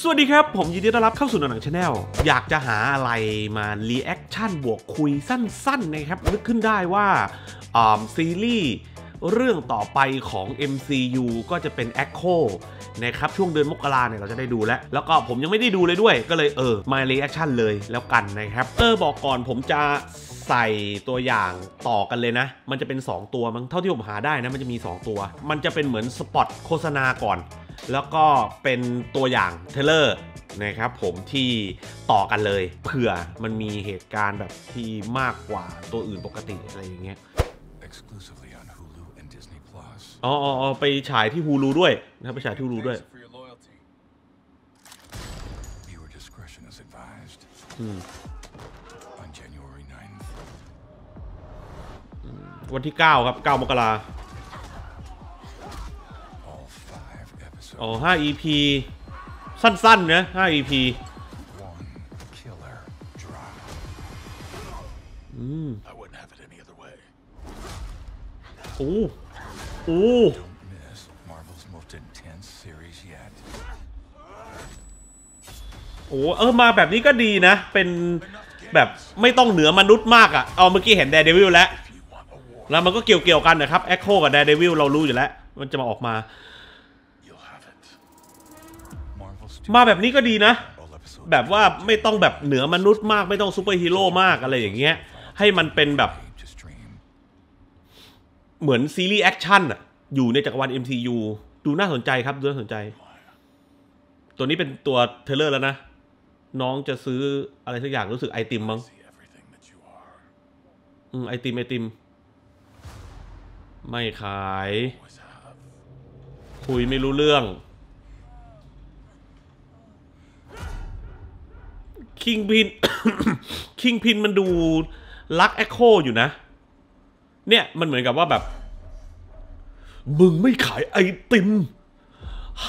สวัสดีครับ ผมยินดีต้อนรับเข้าสู่หนังชาแนลอยากจะหาอะไรมารีแอคชั่นบวกคุยสั้นๆ นะครับนึกขึ้นได้ว่าซีรีส์เรื่องต่อไปของ MCU ก็จะเป็น Echo นะครับ ช่วงเดือนมกราเนี่ยเราจะได้ดูแล้วแล้วก็ผมยังไม่ได้ดูเลยด้วยก็เลยเออ มารีแอคชั่นเลยแล้วกันนะครับ เออ บอกก่อนผมจะใส่ตัวอย่างต่อกันเลยนะ มันจะเป็น 2 ตัว มั้งเท่าที่ผมหาได้นะมันจะมี2ตัวมันจะเป็นเหมือนสปอตโฆษณาก่อนแล้วก็เป็นตัวอย่างเทเลอร์นะครับ ผมที่ต่อกันเลยเผื่อมันมีเหตุการณ์แบบที่มากกว่าตัวอื่นปกติอะไรอย่างเงี้ยอ๋ออไปฉายที่ฮูลูด้วยนะครับไปฉายที่ฮูลูด้วย วันที่ 9 ครับ 9 มกราโอ้าอี EP สั้นๆนะห EP อืมโอ้โอ้โอ้เออมาแบบนี้ก็ดีนะ เป็นแบบไม่ต้องเหนือมนุษย์มากอะ่ะเอาเมื่อกี้เห็นแดเดวิลแล้ว แล้วมันก็เกี่ยวเกี่ยวกันนะครับแอคโคกับแดเดวิลเรารู้อยู่แล้ว มันจะมาออกมามาแบบนี้ก็ดีนะแบบว่าไม่ต้องแบบเหนือมนุษย์มากไม่ต้องซูเปอร์ฮีโร่มากอะไรอย่างเงี้ย ให้มันเป็นแบบ เหมือนซีรีส์แอคชั่นอะอยู่ในจักรวาล MCU ดูน่าสนใจครับ ดูน่าสนใจ ตัวนี้เป็นตัวเทเลอร์แล้วนะน้องจะซื้ออะไรสักอย่างรู้สึกไอติมมั้งอืมไอติมไอติมไม่ขาย คุยไม่รู้เรื่องคิงพินคิงพินมันดูลักแอคโคอยู่นะ เนี่ยมันเหมือนกับว่าแบบ มึงไม่ขายไอติม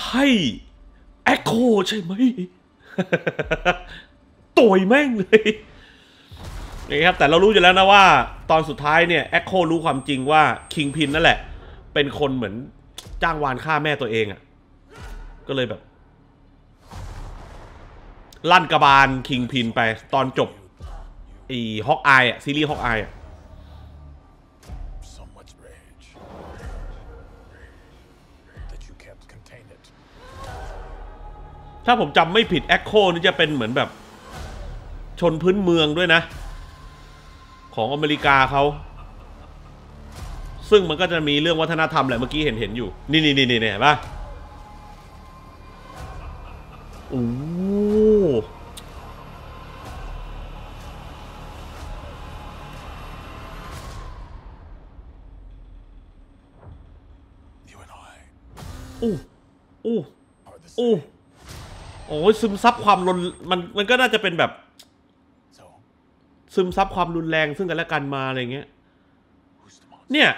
ให้แอคโค ใช่ไหม ต่อยแม่งเลย นี่ครับแต่เรารู้อยู่แล้วนะว่า ตอนสุดท้ายเนี่ยแอคโค รู้ความจริงว่าคิงพินนั่นแหละ เป็นคนเหมือนจ้างวานฆ่าแม่ตัวเองอะ่ะ ก็เลยแบบลั่นกระบาลคิงพินไปตอนจบอีฮอกอายอะซีรีส์ฮอกอายอะถ้าผมจำไม่ผิดแอคโคนี่จะเป็นเหมือนแบบ ชนพื้นเมืองด้วยนะ ของอเมริกาเขา ซึ่งมันก็จะมีเรื่องวัฒนธรรมแหละเมื่อกี้เห็นเห็นอยู่ นี่นี่นี่นี่เห็นปะอูโอ้โอ้โอ้โอ้ซึมซับความรุน มัน มันก็น่าจะเป็นแบบ ซึมซับความรุนแรง ซึ่งกันและกันมา อะไรเงี้ย เนี่ย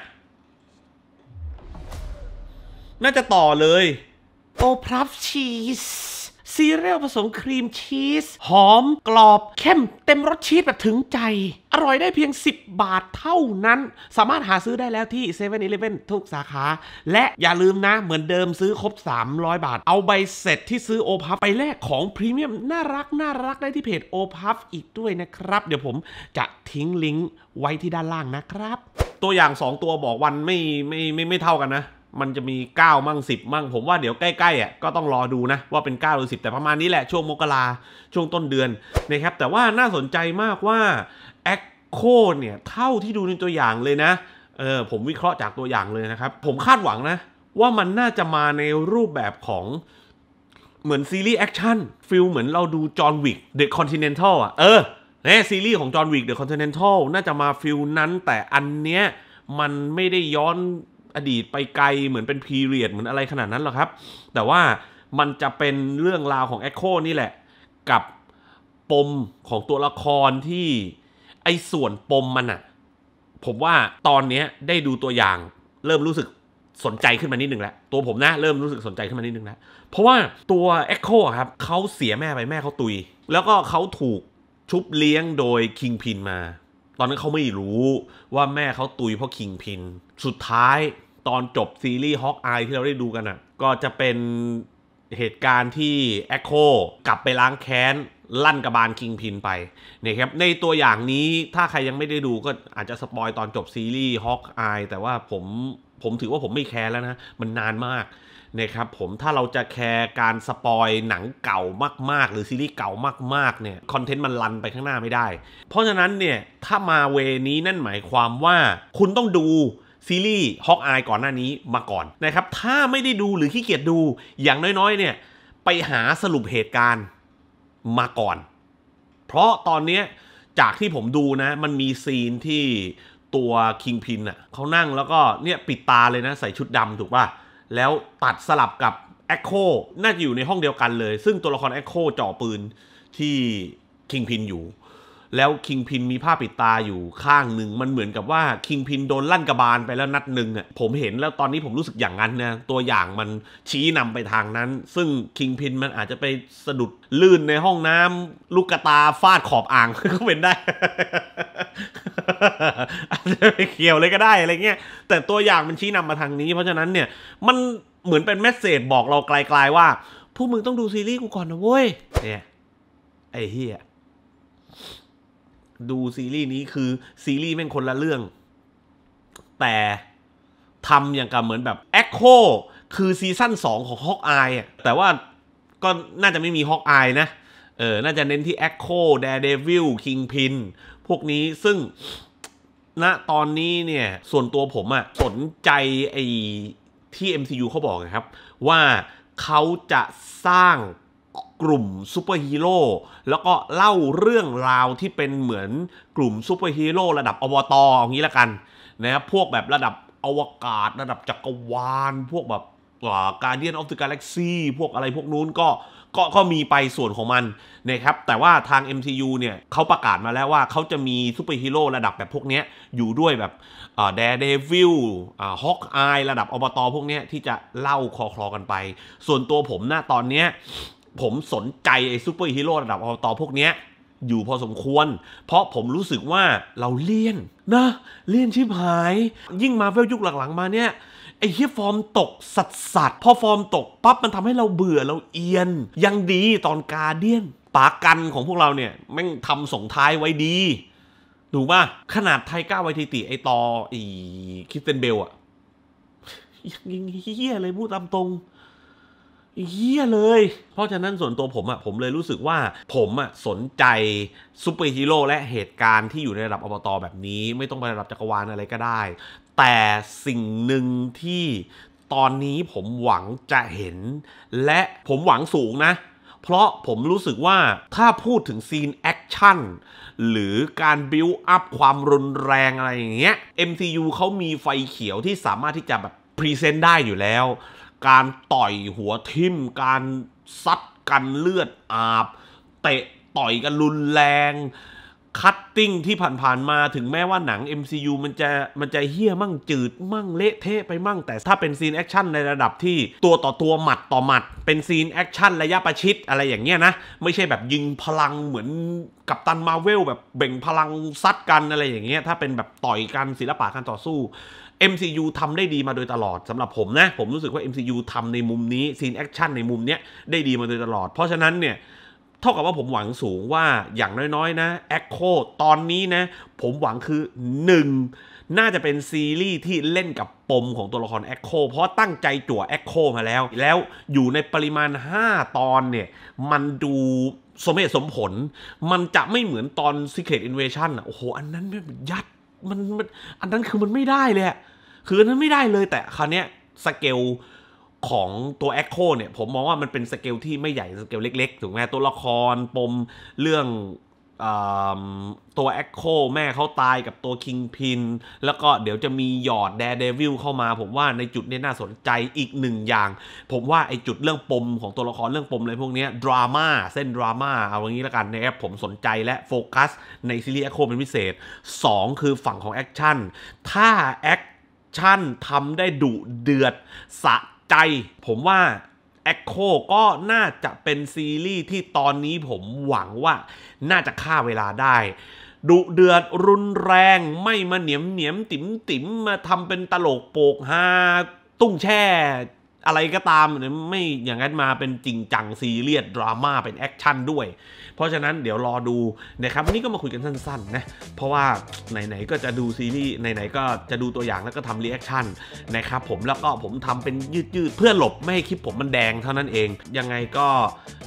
น่าจะต่อเลย โอ้ พรับชีสซีเรียลผสมครีมชีส หอมกรอบเข้ม เต็มรสชีสแบบถึงใจ อร่อยได้เพียง 10 บาทเท่านั้น สามารถหาซื้อได้แล้วที่7 e เ e ่ e อีเลทุกสาขา และอย่าลืมนะเหมือนเดิมซื้อครบ 300 บาท เอาใบเสร็จที่ซื้อโอพัฟไปแลกของพรีเมียมน่ารักน่ารักได้ที่เพจโอพัฟอีกด้วยนะครับ เดี๋ยวผมจะทิ้งลิงก์ไว้ที่ด้านล่างนะครับ ตัวอย่าง 2 ตัวบอกวันไม่ไม่ไม่ไม่เท่ากันนะมันจะมี 9 มั่ง 10 มั่ง ผมว่าเดี๋ยวใกล้ๆอ่ะก็ต้องรอดูนะว่าเป็น9หรือ10 แต่ประมาณนี้แหละ ช่วงมกราช่วงต้นเดือนนะครับแต่ว่าน่าสนใจมากว่า Echo เนี่ย เท่าที่ดูในตัวอย่างเลยนะเออผมวิเคราะห์จากตัวอย่างเลยนะครับ ผมคาดหวังนะ ว่ามันน่าจะมาในรูปแบบของเหมือนซีรีส์แอคชั่นฟิลเหมือนเราดูจอห์นวิกเดอะคอนติเนนทัลอ่ะเออนยซีรีส์ของจอห์นวิกเดอะคอนติเนนทัลน่าจะมาฟิลนั้น แต่อันเนี้ยมันไม่ได้ย้อนอดีตไปไกลเหมือนเป็นพีเรียดเหมือนอะไรขนาดนั้นหรอครับ แต่ว่ามันจะเป็นเรื่องราวของอคโคนี่แหละ กับปมของตัวละครที่ไอ้ส่วนปมมันอะผมว่าตอนนี้ได้ดูตัวอย่างเริ่มรู้สึกสนใจขึ้นมานิดนึงแล้วตัวผมนะเริ่มรู้สึกสนใจขึ้นมานิดนึงแล้วเพราะว่าตัว็กโคครับเขาเสียแม่ไปแม่เขาตุย แล้วก็เขาถูกชุบเลี้ยงโดยคิงพินมา ตอนนั้นเขาไม่รู้ว่าแม่เขาตุยเพราะคิงพินสุดท้ายตอนจบซีรีส์ฮอกอายที่เราได้ดูกันอ่ะก็จะเป็นเหตุการณ์ที่แอคโคกลับไปล้างแค้น ลั่นกระบาลคิงพินไปเนี่ยครับในตัวอย่างนี้ถ้าใครยังไม่ได้ดูก็อาจจะสปอยตอนจบซีรีส์ฮอกอายแต่ว่าผมผมถือว่าผมไม่แคร์แล้วนะ มันนานมากนะครับผมถ้าเราจะแคร์การสปอยหนังเก่ามากๆ หรือซีรีส์เก่ามากๆเนี่ยคอนเทนต์มันลันไปข้างหน้าไม่ได้ เพราะฉะนั้นเนี่ยถ้ามาเวนี้นั่นหมายความว่าคุณต้องดูซีรีส์ฮอกอายก่อนหน้านี้มาก่อน นะครับ ถ้าไม่ได้ดูหรือขี้เกียจดูอย่างน้อย ๆ เนี่ย ไปหาสรุปเหตุการณ์มาก่อน เพราะตอนนี้จากที่ผมดูนะ มันมีซีนที่ตัวคิงพินอ่ะเขานั่งแล้วก็ เนี่ย ปิดตาเลยนะ ใส่ชุดดำถูกป่ะ แล้วตัดสลับกับแอคโคน่าจะอยู่ในห้องเดียวกันเลย ซึ่งตัวละครแอคโคจ่อปืนที่คิงพินอยู่แล้วคิงพินมีผ้าปิดตาอยู่ข้างหนึ่งมันเหมือนกับว่าคิงพินโดนลั่นกระบาลไปแล้วนัดหนึ่งอ่ะผมเห็นแล้วตอนนี้ผมรู้สึกอย่างนั้นนะตัวอย่างมันชี้นำ ไปทางนั้น ซึ่งคิงพินมันอาจจะไปสะดุดลื่นในห้องน้ำลูกกระตาฟาดขอบอ่างก็เป็นได้อาจจะไปเขียวเลยก็ได้อะไรเงี้ยแต่ตัวอย่างมันชี้นำมาทางนี้ เพราะฉะนั้นเนี่ย มันเหมือนเป็นเมสเซจบอกเราไกลๆ ว่าพวกมึงต้องดูซีรีส์กูก่อนนะเว้ยเนี่ยไอ้เฮียดูซีรีส์นี้คือ ซีรีส์แม่งคนละเรื่อง แต่ทำอย่างกับเหมือนแบบเอคโคคือซีซั่น2ของฮอกอายอ่ะแต่ว่าก็น่าจะไม่มีฮอกอายนะเออ น่าจะเน้นที่เอคโคเดเดวิลคิงพินพวกนี้ซึ่งณนะตอนนี้เนี่ย ส่วนตัวผมอะสนใจไอ้ที่ MCU เขาบอกนะครับ ว่าเขาจะสร้างกลุ่มซูเปอร์ฮีโร่แล้วก็เล่าเรื่องราวที่เป็นเหมือนกลุ่มซูเปอร์ฮีโร่ระดับอวตอย่างนี้ละกันนะครับพวกแบบระดับอวกาศ ระดับจักรวาลพวกแบบการเดียนออฟเดอะกาแล็กซีพวกอะไรพวกนู้นก็ ก็ก็มีไปส่วนของมันนะครับแต่ว่าทาง MCU เนี่ยเขาประกาศมาแล้วว่าเขาจะมีซูเปอร์ฮีโร่ระดับแบบพวกนี้อยู่ด้วยแบบแดร์เดวิลฮอกอายระดับอบตพวกนี้ที่จะเล่าคอคลอกันไป ส่วนตัวผมนะตอนเนี้ยผมสนใจ ไอ้ซูเปอร์ฮีโร่ระดับอวตารพวกเนี้ยอยู่พอสมควร เพราะผมรู้สึกว่าเราเลี่ยน นะเลี่ยนชิบหาย ยิ่งมาเวลยุคหลังๆมาเนี่ย ไอ้เฮียฟอร์มตกสัดสัดพอฟอร์มตกปั๊บ มันทำให้เราเบื่อเราเอียน ยังดีตอนกาเดียนปากันของพวกเราเนี่ยแม่งทำส่งท้ายไว้ดีถูกป่ะ ขนาดไทก้าไวทิติไอตออีคิสเทนเบลอะยังเฮียเลยพูดตามตรงเฮียเลย เพราะฉะนั้นส่วนตัวผมอะ่ะผมเลยรู้สึกว่า ผมอะ่ะสนใจซูเปอร์ฮีโร่และเหตุการณ์ที่อยู่ในระดับอบตอแบบนี้ ไม่ต้องไประดับจักรวาลอะไรก็ได้ แต่สิ่งหนึ่งที่ตอนนี้ผมหวังจะเห็น และผมหวังสูงนะ เพราะผมรู้สึกว่าถ้าพูดถึงซีนแอคชั่นหรือการบิวอัพความรุนแรงอะไรอย่างเงี้ย MCU เขามีไฟเขียวที่สามารถที่จะแบบพรีเซนต์ได้อยู่แล้วการต่อยหัวทิ่มการซัดกันเลือดอาบเตะต่อยกันรุนแรงคัตติ้งที่ผ่านๆมาถึงแม้ว่าหนัง MCU มันจะมันจะเฮี้ยมั่งจืดมั่งเละเทะไปมั่ง แต่ถ้าเป็นซีนแอคชั่นในระดับที่ตัวต่อตัวหมัดต่อหมัดเป็นซีนแอคชั่นระยะประชิดอะไรอย่างเงี้ยนะ ไม่ใช่แบบยิงพลังเหมือนกับตันมาเวลแบบเบ่งพลังซัดกันอะไรอย่างเงี้ยถ้าเป็นแบบต่อยกันศิลปะการต่อสู้ MCU ทำได้ดีมาโดยตลอดสำหรับผมนะ ผมรู้สึกว่า MCU ทำในมุมนี้ซีนแอคชั่นในมุมเนี้ยได้ดีมาโดยตลอดเพราะฉะนั้นเนี่ย เท่ากับว่าผมหวังสูงว่าอย่างน้อย ๆ นะแอคโคตอนนี้นะ ผมหวังคือ 1 น่าจะเป็นซีรีส์ที่เล่นกับปมของตัวละครแอคโคเพราะตั้งใจจั่วแอคโคมาแล้ว แล้วอยู่ในปริมาณ 5 ตอนเนี่ย มันดูสมเหตุสมผล มันจะไม่เหมือนตอน Secret Invasion อ่ะโอ้โหอันนั้นยัดมันมันอันนั้นคือมันไม่ได้เลยคืออันนั้นไม่ได้เลยแต่คราวเนี้ย สเกลของตัวแอคโคเนี่ย ผมมองว่ามันเป็นสเกลที่ไม่ใหญ่สเกลเล็กๆ ถูกไหมตัวละคร ปมเรื่องตัวแอคโคแม่เขาตายกับตัวคิงพินแล้วก็เดี๋ยวจะมีหยอดแดเดวิลเข้ามา ผมว่าในจุดนี้น่าสนใจอีกหนึ่งอย่าง ผมว่าไอจุดเรื่องปมของตัวละคร เรื่องปมอะไรพวกนี้ดราม่าเส้นดราม่าเอาอย่างนี้ละกันในแอปผมสนใจและโฟกัสในซีรีส์แอคโคเป็นพิเศษ 2 คือฝั่งของแอคชั่นถ้าแอคชั่นทำได้ดุเดือดสะใจ ผมว่า Echo ก็น่าจะเป็นซีรีส์ที่ตอนนี้ผมหวังว่าน่าจะฆ่าเวลาได้ดุเดือดรุนแรงไม่มาเหนียมเหนียมติ๋มติ๋มมาทำเป็นตลกโปกฮา ตุ้งแช่อะไรก็ตามไม่อย่างนั้นมาเป็นจริงจังซีเรียสดราม่าเป็นแอคชั่นด้วย เพราะฉะนั้นเดี๋ยวรอดูนะครับวันนี้ก็มาคุยกันสั้นๆนะเพราะว่าไหนๆก็จะดูซีรีส์ไหนๆก็จะดูตัวอย่างแล้วก็ทำรีแอคชั่นนะครับผมแล้วก็ผมทำเป็นยืดๆ เพื่อหลบไม่ให้คลิปผมมันแดงเท่านั้นเอง ยังไงก็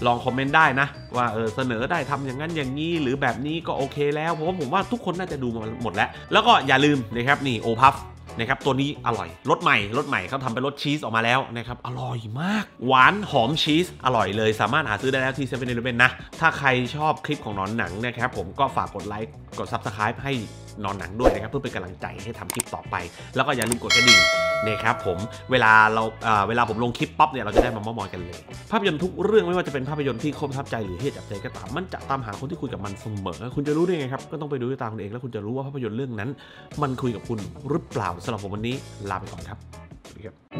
ลองคอมเมนต์ได้นะว่าเออเสนอได้ทำอย่างนั้นอย่างนี้หรือแบบนี้ก็โอเคแล้ว เพราะผมว่าทุกคนน่าจะดูมาหมดแล้ว แล้วก็อย่าลืมนะครับนี่โอพัฟนะครับตัวนี้อร่อยรสใหม่รสใหม่เขาทำเป็นรสชีสออกมาแล้วนะครับอร่อยมาก หวานหอมชีส อร่อยเลย สามารถหาซื้อได้แล้วที่เซเว่นอีเลฟเว่นนะถ้าใครชอบคลิปของนอนหนังนะครับผมก็ฝากกดไลค์กดซับสไครป์ให้นอนหนังด้วยนะครับเพื่อเป็นกำลังใจให้ทำคลิปต่อไป แล้วก็อย่าลืมกดกระดิ่งนี่ครับผมเวลาเราเวลาผมลงคลิปปั๊บเนี่ยเราจะได้มาเม้ามอยกันเลย ภาพยนตร์ทุกเรื่องไม่ว่าจะเป็นภาพยนตร์ที่คมทับใจหรือเฮตุจับใจก็ตามมันจะตามหาคนที่คุยกับมันเสมอ คุณจะรู้ได้ไงครับก็ต้องไปดูด้วยตาคุณเองแล้วคุณจะรู้ว่าภาพยนตร์เรื่องนั้น มันคุยกับคุณหรือเปล่าสำหรับผมวันนี้ลาไปก่อนครับ สวัสดีครับ